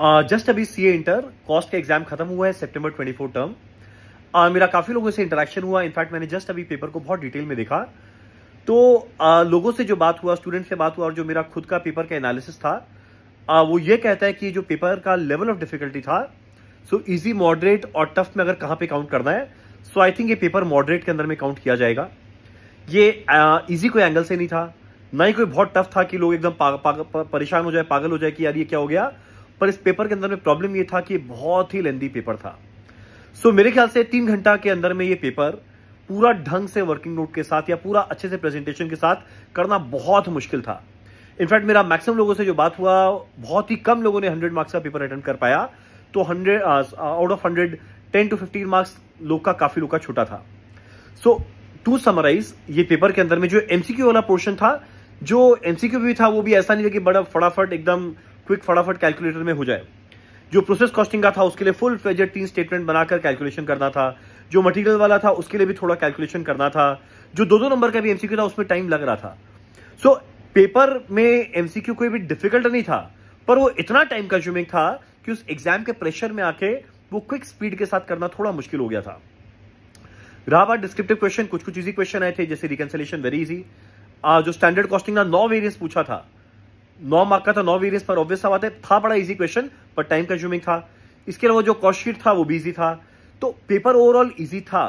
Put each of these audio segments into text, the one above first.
just uh, अभी C inter cost का exam खत्म हुआ है September twenty four term uh, मेरा काफ़ी लोगों से इंटरेक्शन हुआ इनफैक्ट मैंने जस्ट अभी पेपर को बहुत डिटेल में देखा तो uh, लोगों से जो बात हुआ स्टूडेंट से बात हुआ और जो मेरा खुद का पेपर का एनालिसिस था uh, वो ये कहता है कि जो पेपर का लेवल ऑफ डिफिकल्टी था सो इजी मॉडरेट और टफ में अगर कहाँ पे काउंट करना है सो आई थिंक ये पेपर मॉडरेट के अंदर में काउंट किया जाएगा ये इजी uh, कोई एंगल से नहीं था ना ही कोई बहुत टफ था कि लोग एकदम परेशान हो जाए पागल हो जाए कि यार ये क्या हो गया पर इस पेपर के अंदर में प्रॉब्लम ये था कि बहुत ही लेंदी पेपर था सो मेरे ख्याल से तीन घंटा के अंदर में ये पेपर पूरा ढंग से वर्किंग नोट के साथ या पूरा अच्छे से प्रेजेंटेशन के साथ करना बहुत मुश्किल था इनफैक्ट मेरा मैक्सिमम लोगों से जो बात हुआ बहुत ही कम लोगों ने हंड्रेड मार्क्स का पेपर अटेंड कर पाया तो hundred out of hundred ten to fifteen marks लोग का काफी लोग का छोटा था सो टू समराइज ये पेपर के अंदर में जो एमसीक्यू वाला पोर्शन था जो एमसीक्यू भी था वो भी ऐसा नहीं था कि बड़ा फटाफट एकदम क्विक फटाफट कैलकुलेटर में हो जाए जो प्रोसेस कॉस्टिंग का था उसके लिए फुल फ्लेजेड तीन स्टेटमेंट बनाकर कैलकुलेशन करना था जो मटेरियल वाला था उसके लिए भी थोड़ा कैलकुलेशन करना था जो दो दो नंबर का भी एमसीक्यू था उसमें टाइम लग रहा था सो so, पेपर में एमसीक्यू कोई भी डिफिकल्ट नहीं था पर वो इतना टाइम कंज्यूमिंग था कि उस एग्जाम के प्रेशर में आके वो क्विक स्पीड के साथ करना थोड़ा मुश्किल हो गया था रहा बात डिस्क्रिप्टिव क्वेश्चन कुछ कुछ इजी क्वेश्चन आए थे जैसे रिकन्सलेशन वेरी इजी जो स्टैंडर्ड कॉस्टिंग का नौ वेरियंस पूछा था नौ मार्क का था नौ वेरियंस पर ऑब्वियस बात है था बड़ा इजी क्वेश्चन पर टाइम कंज्यूमिंग था इसके अलावा जो कॉस्टशीट था वो भी इजी था तो पेपर ओवरऑल इजी था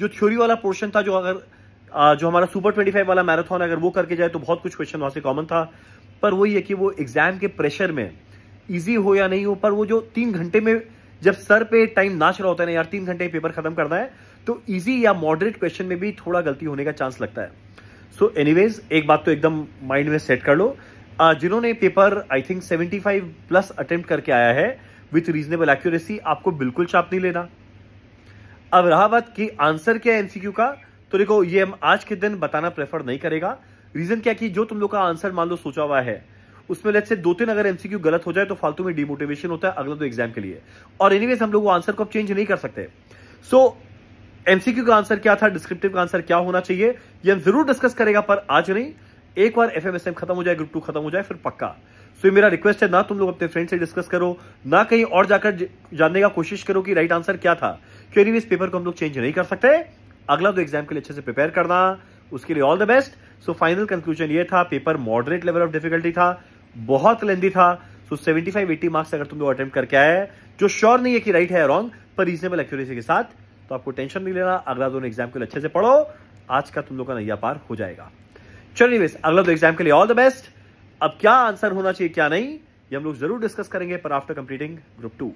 जो थ्योरी वाला पोर्शन था जो अगर जो हमारा सुपर ट्वेंटी फाइव वाला मैराथन अगर वो करके जाए तो बहुत कुछ क्वेश्चन वहां से कॉमन था पर वही है कि वो एग्जाम के प्रेशर में ईजी हो या नहीं हो पर वो जो तीन घंटे में जब सर पे टाइम नाच रहा होता है ना यार तीन घंटे पेपर खत्म करना है तो इजी या मॉडरेट क्वेश्चन में भी थोड़ा गलती होने का चांस लगता है सो so एनीवेज एक बात तो एकदम माइंड में सेट कर लो जिन्होंने paper I think 75 plus attempt करके आया है विथ रीजनेबल एक्यूरेसी आपको बिल्कुल चाप नहीं लेना अब रहा बात कि आंसर क्या है एमसीक्यू का तो देखो ये हम आज के दिन बताना प्रेफर नहीं करेगा रीजन क्या कि जो तुम लोग का आंसर मान लो सोचा हुआ है उसमें लेट से दो तीन अगर एमसीक्यू गलत हो जाए तो फालतू में डिमोटिवेशन होता है अगला दो एग्जाम के लिए और एनीवेज हम लोग वो आंसर को अब चेंज नहीं कर सकते सो so, एमसीक्यू का आंसर क्या था डिस्क्रिप्टिव का आंसर क्या होना चाहिए ये हम जरूर डिस्कस करेगा पर आज नहीं एक बार एफ एम खत्म हो जाए ग्रुप टू खत्म हो जाए फिर पक्का सो ये मेरा रिक्वेस्ट है ना तुम लोग अपने फ्रेंड से डिस्कस करो ना कहीं और जाकर जानने का कोशिश करो कि राइट आंसर क्या था क्यों इस पेपर को हम लोग चेंज नहीं कर सकते अगला तो एग्जाम के लिए अच्छे से प्रिपेयर करना उसके लिए all the best so final conclusion ये था paper moderate level of difficulty था बहुत लेंदी था so seventy five eighty marks अगर तुम लोग अटेम्प्ट करके आए जो श्योर नहीं है कि राइट है रॉन्ग पर रीजनेबल एक्यूरेसी के साथ तो आपको टेंशन नहीं लेना अगला दोनों एग्जाम के लिए अच्छे से पढ़ो आज का तुम लोग का नैया पार हो जाएगा चलिए अगला तो एग्जाम के लिए ऑल द बेस्ट अब क्या आंसर होना चाहिए क्या नहीं ये हम लोग जरूर डिस्कस करेंगे पर आफ्टर कंप्लीटिंग ग्रुप टू